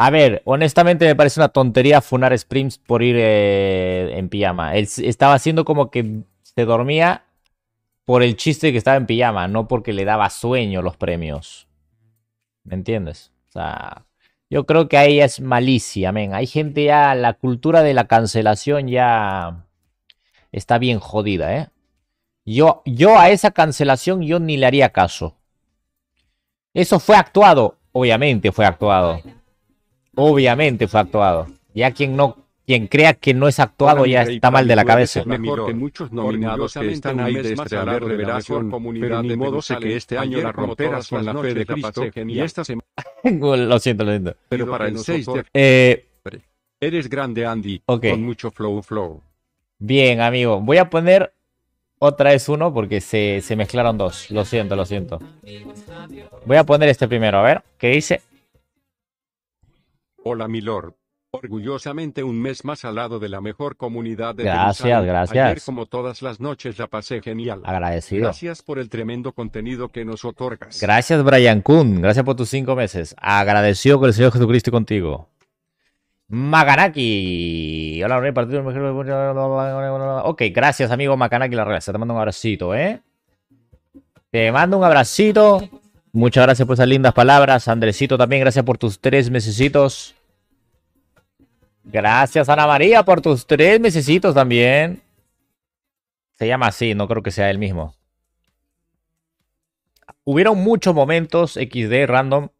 A ver, honestamente me parece una tontería funar sprints por ir eh, en pijama. Él estaba haciendo como que se dormía por el chiste de que estaba en pijama, no porque le daba sueño los premios. ¿Me entiendes? O sea, yo creo que ahí es malicia, Amén. Hay gente ya, la cultura de la cancelación ya está bien jodida, ¿eh? Yo, yo a esa cancelación yo ni le haría caso. Eso fue actuado, obviamente fue actuado obviamente fue actuado. Ya quien no, quien crea que no es actuado ya está mal de la cabeza. Mejor que muchos nominados que están ahí de estrenar revelación, pero ni modo sé que este año las romperas con la fe de Cristo y esta semana... lo siento, lo siento. Pero para el 6 de... Eh... Eres grande, Andy. Okay. Con mucho flow, flow. Bien, amigo. Voy a poner otra es uno porque se, se mezclaron dos. Lo siento, lo siento. Voy a poner este primero, a ver. ¿Qué dice? Hola Milord. Orgullosamente un mes más al lado de la mejor comunidad de Gracias, gracias. Ayer como todas las noches la pasé genial. Agradecido. Gracias por el tremendo contenido que nos otorgas. Gracias Brian Kuhn, gracias por tus cinco meses. Agradecido que el Señor Jesucristo y contigo. Makanaki. Hola, Rey, partido Ok, gracias amigo Macanaki la regla. Te mando un abracito, ¿eh? Te mando un abracito. Muchas gracias por esas lindas palabras. Andresito también, gracias por tus tres mesecitos. Gracias, Ana María, por tus tres mesecitos también. Se llama así, no creo que sea el mismo. Hubieron muchos momentos XD random.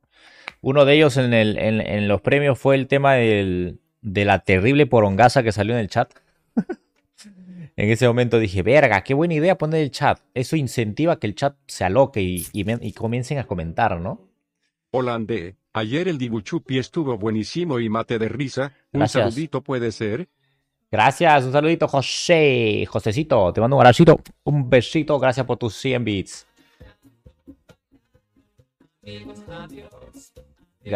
Uno de ellos en, los premios fue el tema de la terrible porongaza que salió en el chat. en ese momento dije, verga, qué buena idea poner el chat. Eso incentiva que el chat se aloque y comiencen a comentar, ¿no? Holandé, ayer el dibuchupi estuvo buenísimo y mate de risa. Un saludito puede ser. Gracias, un saludito, José. Josecito, te mando un abrazo, un besito. Gracias por tus 100 bits.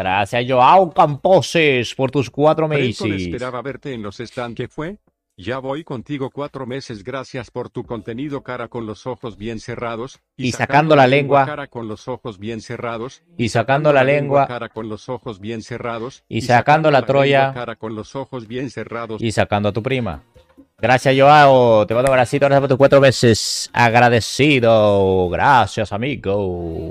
Gracias, Joao Camposes, por tus cuatro meses. esperaba verte en los ¿Qué fue? Ya voy contigo cuatro meses gracias por tu contenido cara con los ojos bien cerrados. Y, sacando, la lengua. Cara con los ojos bien cerrados. Y sacando la lengua. con los ojos bien cerrados. Y, sacando, la, troya. Cara con los ojos bien cerrados. Y sacando a tu prima. Gracias, Joao. Te mando un abracito. Gracias por tus cuatro meses. Agradecido. Gracias, amigo.